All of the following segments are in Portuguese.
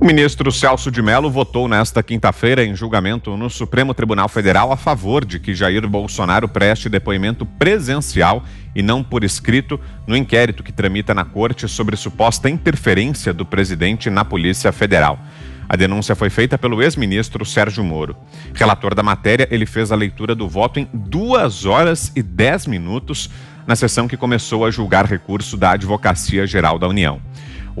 O ministro Celso de Mello votou nesta quinta-feira em julgamento no Supremo Tribunal Federal a favor de que Jair Bolsonaro preste depoimento presencial e não por escrito no inquérito que tramita na corte sobre suposta interferência do presidente na Polícia Federal. A denúncia foi feita pelo ex-ministro Sérgio Moro. Relator da matéria, ele fez a leitura do voto em duas horas e dez minutos na sessão que começou a julgar recurso da Advocacia Geral da União.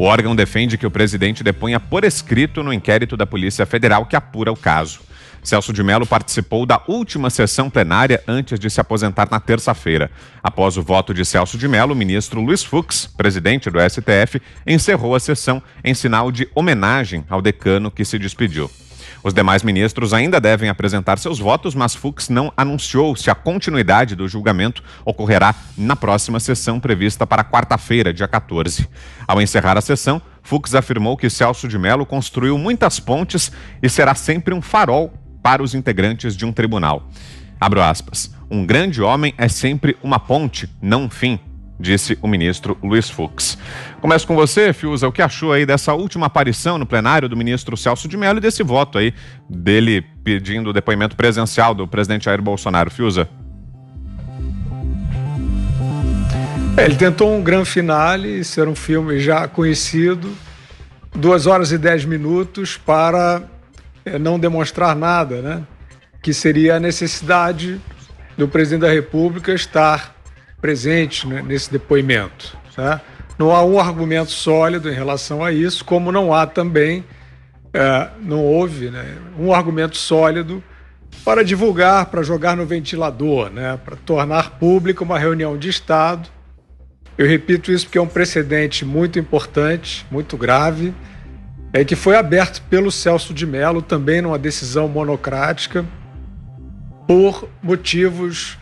O órgão defende que o presidente deponha por escrito no inquérito da Polícia Federal que apura o caso. Celso de Mello participou da última sessão plenária antes de se aposentar na terça-feira. Após o voto de Celso de Mello, o ministro Luiz Fux, presidente do STF, encerrou a sessão em sinal de homenagem ao decano que se despediu. Os demais ministros ainda devem apresentar seus votos, mas Fux não anunciou se a continuidade do julgamento ocorrerá na próxima sessão prevista para quarta-feira, dia 14. Ao encerrar a sessão, Fux afirmou que Celso de Mello construiu muitas pontes e será sempre um farol para os integrantes de um tribunal. Abro aspas. Um grande homem é sempre uma ponte, não um fim, disse o ministro Luiz Fux. Começo com você, Fiuza, o que achou aí dessa última aparição no plenário do ministro Celso de Mello e desse voto aí dele pedindo o depoimento presencial do presidente Jair Bolsonaro? Fiuza. É, ele tentou um grande finale, ser um filme já conhecido, duas horas e dez minutos para é, não demonstrar nada, né? Que seria a necessidade do presidente da República estar presente né, nesse depoimento. Tá? Não há um argumento sólido em relação a isso, como não há também, é, não houve né, um argumento sólido para divulgar, para jogar no ventilador, né, para tornar pública uma reunião de Estado. Eu repito isso porque é um precedente muito importante, muito grave, é que foi aberto pelo Celso de Mello, também numa decisão monocrática, por motivos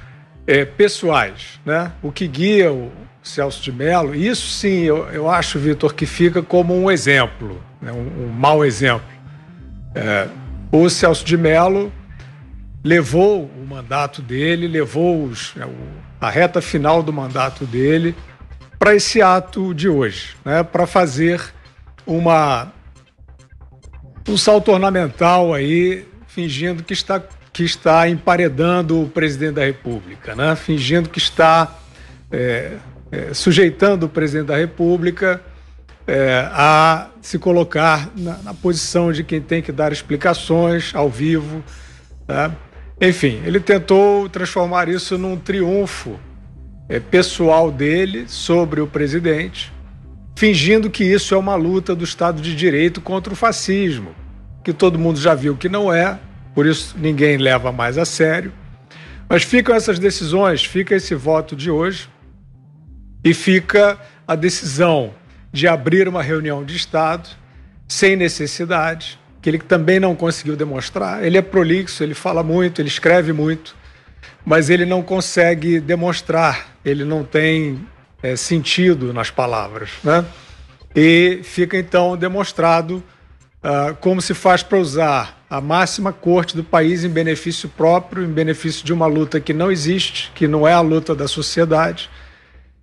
é, pessoais, né? O que guia o Celso de Mello, isso sim, eu, eu acho, Vitor, que fica como um exemplo, né? um, um mau exemplo. É, o Celso de Mello levou o mandato dele, levou os, né, a reta final do mandato dele para esse ato de hoje, né? para fazer uma um salto ornamental aí, fingindo que está que está emparedando o presidente da República, né? fingindo que está é, é, sujeitando o presidente da República é, a se colocar na, na, posição de quem tem que dar explicações ao vivo. Né? Enfim, ele tentou transformar isso num triunfo é, pessoal dele sobre o presidente, fingindo que isso é uma luta do Estado de Direito contra o fascismo, que todo mundo já viu que não é, por isso ninguém leva mais a sério. Mas ficam essas decisões, fica esse voto de hoje e fica a decisão de abrir uma reunião de Estado sem necessidade, que ele também não conseguiu demonstrar. Ele é prolixo, ele fala muito, ele escreve muito, mas ele não consegue demonstrar, ele não tem é, sentido nas palavras. Né? E fica então demonstrado uh, como se faz para usar a máxima corte do país em benefício próprio, em benefício de uma luta que não existe, que não é a luta da sociedade.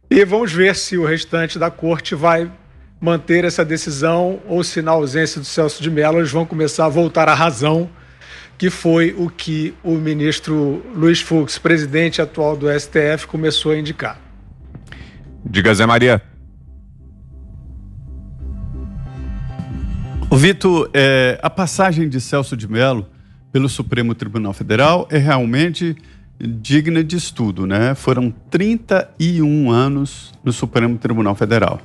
E vamos ver se o restante da corte vai manter essa decisão ou se, na ausência do Celso de Mello, eles vão começar a voltar à razão, que foi o que o ministro Luiz Fux, presidente atual do STF, começou a indicar. Diga, Zé Maria. O Vitor, é, a passagem de Celso de Mello pelo Supremo Tribunal Federal é realmente digna de estudo, né? Foram 31 anos no Supremo Tribunal Federal.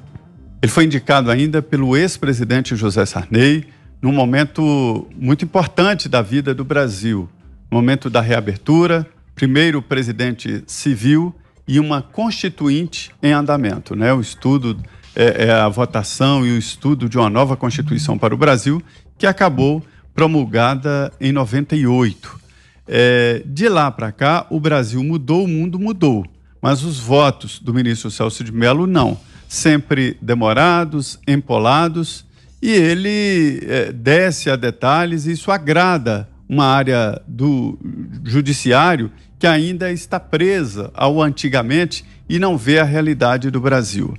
Ele foi indicado ainda pelo ex-presidente José Sarney num momento muito importante da vida do Brasil, momento da reabertura, primeiro presidente civil e uma constituinte em andamento, né? O estudo é, é a votação e o estudo de uma nova Constituição para o Brasil, que acabou promulgada em 98. É, de lá para cá, o Brasil mudou, o mundo mudou, mas os votos do ministro Celso de Mello não. Sempre demorados, empolados, e ele é, desce a detalhes e isso agrada uma área do judiciário que ainda está presa ao antigamente e não vê a realidade do Brasil.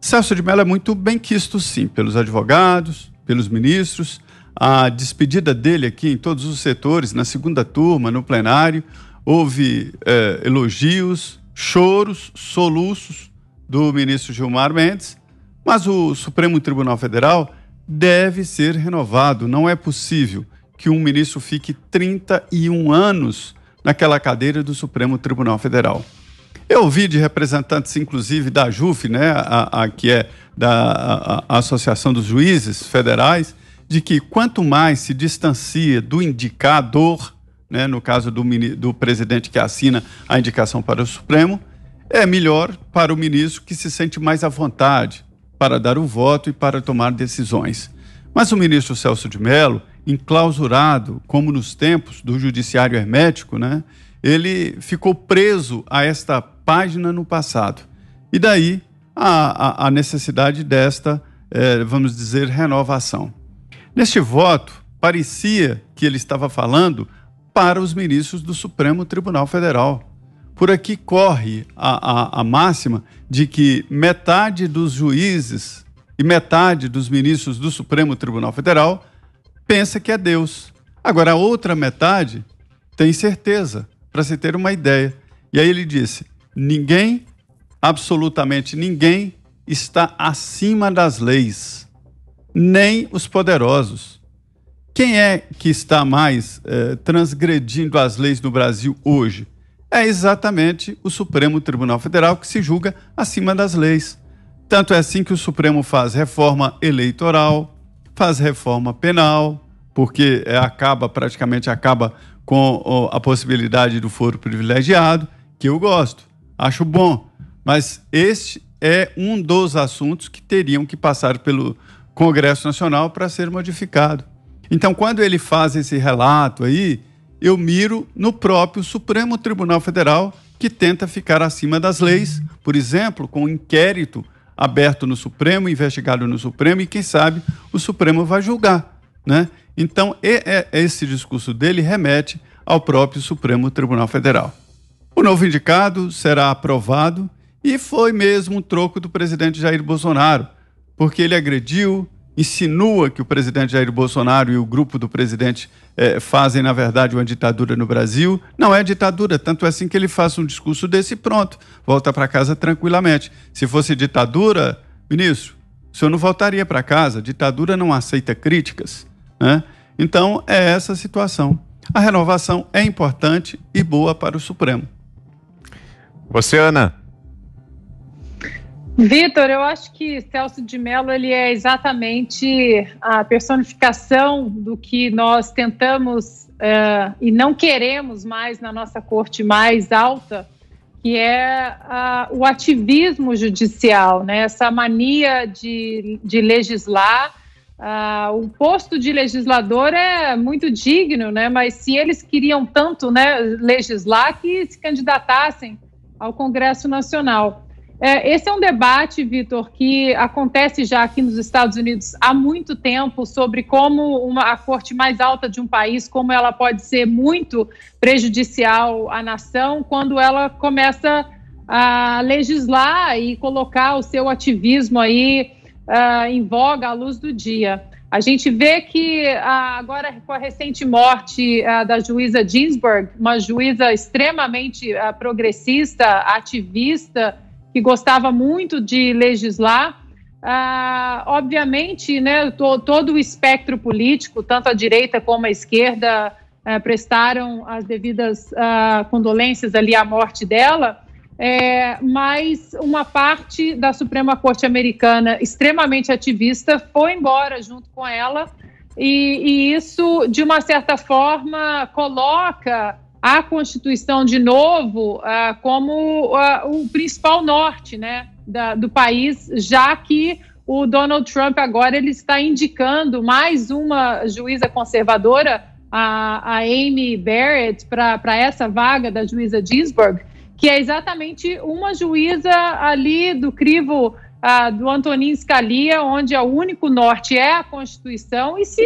Celso de Mello é muito bem quisto, sim, pelos advogados, pelos ministros. A despedida dele aqui em todos os setores, na segunda turma, no plenário, houve é, elogios, choros, soluços do ministro Gilmar Mendes, mas o Supremo Tribunal Federal deve ser renovado. Não é possível que um ministro fique 31 anos naquela cadeira do Supremo Tribunal Federal. Eu ouvi de representantes, inclusive, da JUF, né, a, a que é da a, a Associação dos Juízes Federais, de que quanto mais se distancia do indicador, né, no caso do, do presidente que assina a indicação para o Supremo, é melhor para o ministro que se sente mais à vontade para dar o voto e para tomar decisões. Mas o ministro Celso de Mello, enclausurado, como nos tempos do judiciário hermético, né, ele ficou preso a esta página no passado. E daí a, a, a necessidade desta, é, vamos dizer, renovação. Neste voto, parecia que ele estava falando para os ministros do Supremo Tribunal Federal. Por aqui corre a, a, a máxima de que metade dos juízes e metade dos ministros do Supremo Tribunal Federal pensa que é Deus. Agora, a outra metade tem certeza, para se ter uma ideia. E aí ele disse: Ninguém, absolutamente ninguém, está acima das leis, nem os poderosos. Quem é que está mais eh, transgredindo as leis no Brasil hoje? É exatamente o Supremo Tribunal Federal, que se julga acima das leis. Tanto é assim que o Supremo faz reforma eleitoral, faz reforma penal, porque eh, acaba, praticamente acaba com a possibilidade do foro privilegiado, que eu gosto acho bom. Mas este é um dos assuntos que teriam que passar pelo Congresso Nacional para ser modificado. Então, quando ele faz esse relato aí, eu miro no próprio Supremo Tribunal Federal, que tenta ficar acima das leis, por exemplo, com um inquérito aberto no Supremo, investigado no Supremo, e quem sabe o Supremo vai julgar. Né? Então, esse discurso dele remete ao próprio Supremo Tribunal Federal. O novo indicado será aprovado e foi mesmo um troco do presidente Jair Bolsonaro, porque ele agrediu, insinua que o presidente Jair Bolsonaro e o grupo do presidente eh, fazem, na verdade, uma ditadura no Brasil. Não é ditadura, tanto é assim que ele faça um discurso desse e pronto, volta para casa tranquilamente. Se fosse ditadura, ministro, o senhor não voltaria para casa. Ditadura não aceita críticas. Né? Então, é essa a situação. A renovação é importante e boa para o Supremo. Você, Ana? Vitor, eu acho que Celso de Mello ele é exatamente a personificação do que nós tentamos uh, e não queremos mais na nossa corte mais alta, que é uh, o ativismo judicial, né? essa mania de, de legislar. Uh, o posto de legislador é muito digno, né? mas se eles queriam tanto né, legislar que se candidatassem ao Congresso Nacional. É, esse é um debate, Vitor, que acontece já aqui nos Estados Unidos há muito tempo sobre como uma, a corte mais alta de um país, como ela pode ser muito prejudicial à nação quando ela começa a legislar e colocar o seu ativismo aí uh, em voga à luz do dia. A gente vê que ah, agora com a recente morte ah, da juíza Ginsburg, uma juíza extremamente ah, progressista, ativista, que gostava muito de legislar, obviamente, né, todo o espectro político, tanto a direita como a esquerda, eh, prestaram as devidas condolências ali à morte dela é, mas uma parte da Suprema Corte Americana extremamente ativista foi embora junto com ela, e, e isso, de uma certa forma, coloca a Constituição de novo ah, como ah, o principal norte né, da, do país, já que o Donald Trump agora ele está indicando mais uma juíza conservadora, a, a Amy Barrett, para essa vaga da juíza Ginsburg que é exatamente uma juíza ali do crivo ah, do Antonin Scalia, onde é o único norte é a Constituição, e se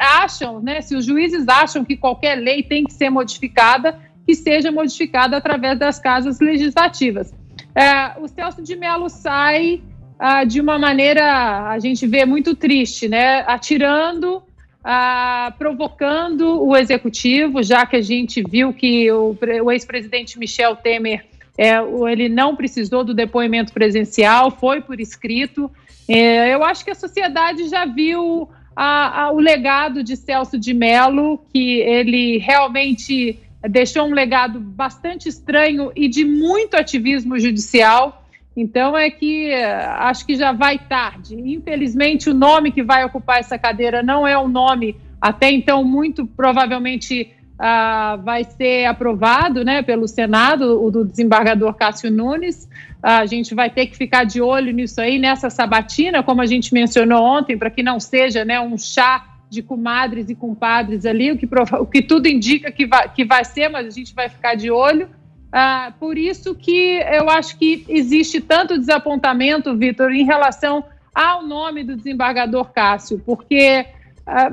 acham, né, se os juízes acham que qualquer lei tem que ser modificada, que seja modificada através das casas legislativas. É, o Celso de Mello sai ah, de uma maneira, a gente vê muito triste, né, atirando ah, provocando o executivo, já que a gente viu que o, o ex-presidente Michel Temer é, ele não precisou do depoimento presencial, foi por escrito. É, eu acho que a sociedade já viu a, a, o legado de Celso de Mello, que ele realmente deixou um legado bastante estranho e de muito ativismo judicial. Então é que eh, acho que já vai tarde. Infelizmente, o nome que vai ocupar essa cadeira não é um nome até então muito provavelmente ah, vai ser aprovado, né, pelo Senado, o do desembargador Cássio Nunes. a gente vai ter que ficar de olho nisso aí nessa sabatina, como a gente mencionou ontem, para que não seja, né, um chá de comadres e compadres ali, o que, o que tudo indica que vai, que vai ser, mas a gente vai ficar de olho. Ah, por isso que eu acho que existe tanto desapontamento, Vitor, em relação ao nome do desembargador Cássio, porque ah,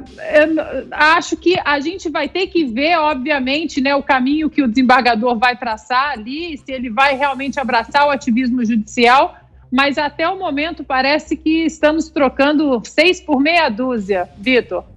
acho que a gente vai ter que ver, obviamente, né, o caminho que o desembargador vai traçar ali, se ele vai realmente abraçar o ativismo judicial, mas até o momento parece que estamos trocando seis por meia dúzia, Vitor.